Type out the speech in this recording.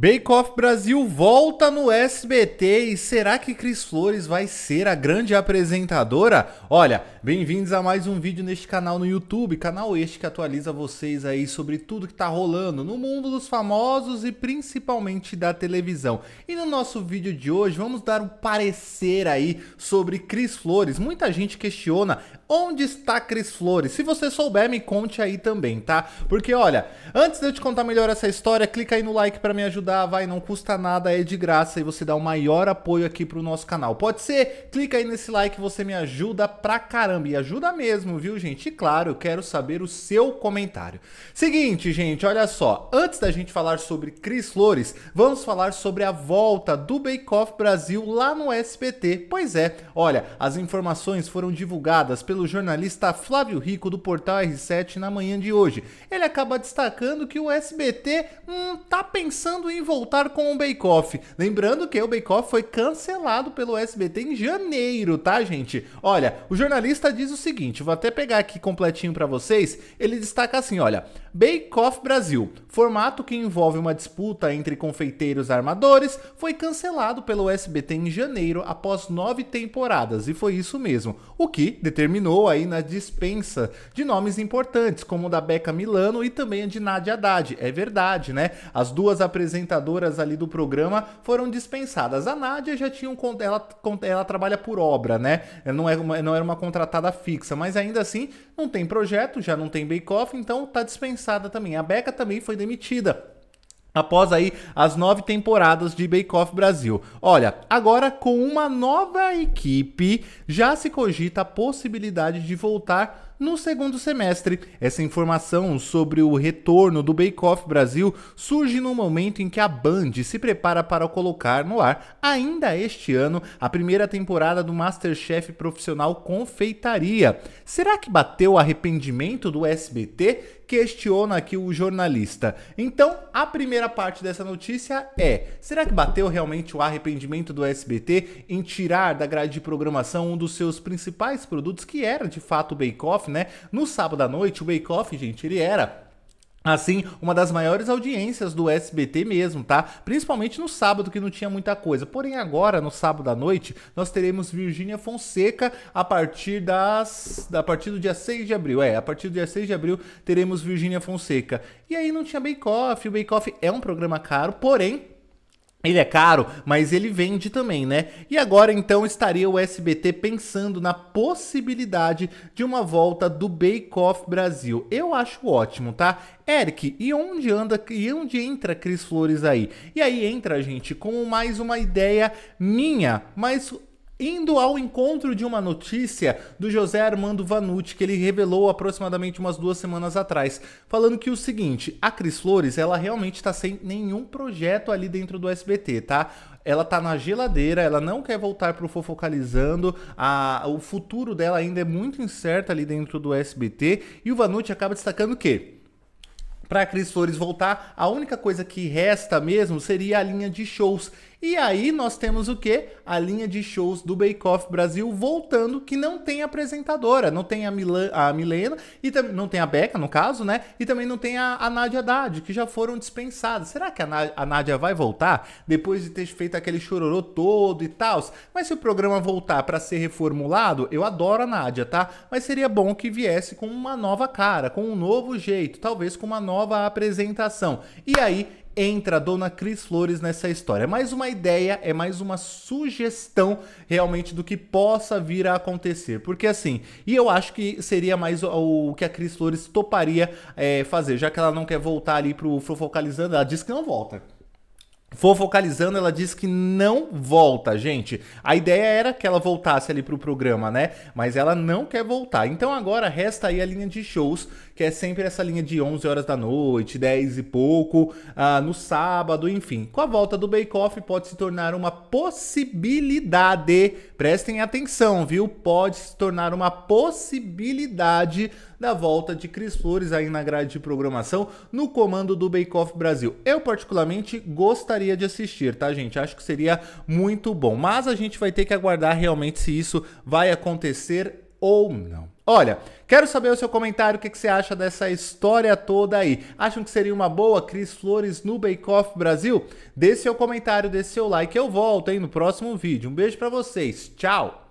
Bake Off Brasil volta no SBT e será que Cris Flores vai ser a grande apresentadora? Olha, bem-vindos a mais um vídeo neste canal no YouTube, canal este que atualiza vocês aí sobre tudo que tá rolando no mundo dos famosos e principalmente da televisão. E no nosso vídeo de hoje vamos dar um parecer aí sobre Cris Flores. Muita gente questiona, Onde está Cris Flores? Se você souber, me conte aí também, tá? Porque olha, antes de eu te contar melhor essa história, clica aí no like para me ajudar, vai, não custa nada, é de graça e você dá o maior apoio aqui pro nosso canal. Pode ser? Clica aí nesse like, você me ajuda pra caramba e ajuda mesmo, viu, gente? E claro, eu quero saber o seu comentário. Seguinte, gente, olha só, antes da gente falar sobre Cris Flores, vamos falar sobre a volta do Bake Off Brasil lá no SBT. Pois é, olha, as informações foram divulgadas pelo pelo jornalista Flávio Rico do portal R7 na manhã de hoje. Ele acaba destacando que o SBT está hum, pensando em voltar com o Bake Off. Lembrando que o Bake Off foi cancelado pelo SBT em janeiro, tá, gente? Olha, o jornalista diz o seguinte, vou até pegar aqui completinho para vocês. Ele destaca assim, olha, Bake Off Brasil, formato que envolve uma disputa entre confeiteiros armadores, foi cancelado pelo SBT em janeiro após nove temporadas e foi isso mesmo, o que determinou aí na dispensa de nomes importantes, como o da Beca Milano e também a de Nadia Haddad. É verdade, né? As duas apresentadoras ali do programa foram dispensadas. A Nádia já tinha um ela, ela trabalha por obra, né? É, não era, é uma, não era uma contratada fixa, mas ainda assim não tem projeto, já não tem bake-off, então tá dispensada também. A Beca também foi demitida após aí as nove temporadas de Bake Off Brasil. Olha, agora com uma nova equipe, já se cogita a possibilidade de voltar no segundo semestre. Essa informação sobre o retorno do Bake Off Brasil surge no momento em que a Band se prepara para colocar no ar, ainda este ano, a primeira temporada do Masterchef Profissional Confeitaria. Será que bateu o arrependimento do SBT questiona aqui o jornalista. Então, a primeira parte dessa notícia é: será que bateu realmente o arrependimento do SBT em tirar da grade de programação um dos seus principais produtos, que era de fato o Bake Off, né? No sábado à noite, o Bake Off, gente, ele era Assim, uma das maiores audiências do SBT mesmo, tá? Principalmente no sábado, que não tinha muita coisa. Porém, agora, no sábado à noite, nós teremos Virgínia Fonseca a partir das. A partir do dia 6 de abril. É, a partir do dia 6 de abril teremos Virgínia Fonseca. E aí não tinha Bake Off. O Bake Off é um programa caro, porém, ele é caro, mas ele vende também, né? E agora então estaria o SBT pensando na possibilidade de uma volta do Bake Off Brasil. Eu acho ótimo, tá? Eric, e onde anda e onde entra Cris Flores aí? E aí entra, gente, com mais uma ideia minha, mas indo ao encontro de uma notícia do José Armando Vanucci que ele revelou aproximadamente umas duas semanas atrás, falando que o seguinte, a Cris Flores, ela realmente está sem nenhum projeto ali dentro do SBT, tá? Ela tá na geladeira, ela não quer voltar pro Fofocalizando, a, o futuro dela ainda é muito incerto ali dentro do SBT, e o Vanucci acaba destacando o quê? para Cris Flores voltar, a única coisa que resta mesmo seria a linha de shows. E aí nós temos o que? A linha de shows do Bake Off Brasil voltando, que não tem apresentadora, não tem a, Milan, a Milena, e também não tem a Beca, no caso, né? E também não tem a, a Nádia Haddad, que já foram dispensadas. Será que a, Nádia, a Nádia vai voltar depois de ter feito aquele chororô todo e tal? Mas se o programa voltar para ser reformulado, eu adoro a Nádia, tá? Mas seria bom que viesse com uma nova cara, com um novo jeito, talvez com uma nova apresentação. E aí entra a dona Cris Flores nessa história. É mais uma ideia, é mais uma sugestão realmente do que possa vir a acontecer. Porque assim, e eu acho que seria mais o, o que a Cris Flores toparia é, fazer, já que ela não quer voltar ali pro, Fofocalizando. ela diz que não volta. For focalizando, ela diz que não volta, gente. A ideia era que ela voltasse ali pro programa, né? Mas ela não quer voltar. Então agora resta aí a linha de shows, que é sempre essa linha de 11 horas da noite, 10 e pouco, ah, no sábado, enfim. Com a volta do Bake Off pode se tornar uma possibilidade. Prestem atenção, viu? Pode se tornar uma possibilidade da volta de Cris Flores aí na grade de programação no comando do Bake Off Brasil. Eu particularmente gostaria gostaria de assistir, tá, gente? Acho que seria muito bom. Mas a gente vai ter que aguardar realmente se isso vai acontecer ou não. Olha, quero saber o seu comentário, o que, que, você acha dessa história toda aí. Acham que seria uma boa Cris Flores no Bake Off Brasil? Dê seu comentário, dê seu like, eu volto aí no próximo vídeo. Um beijo para vocês, tchau!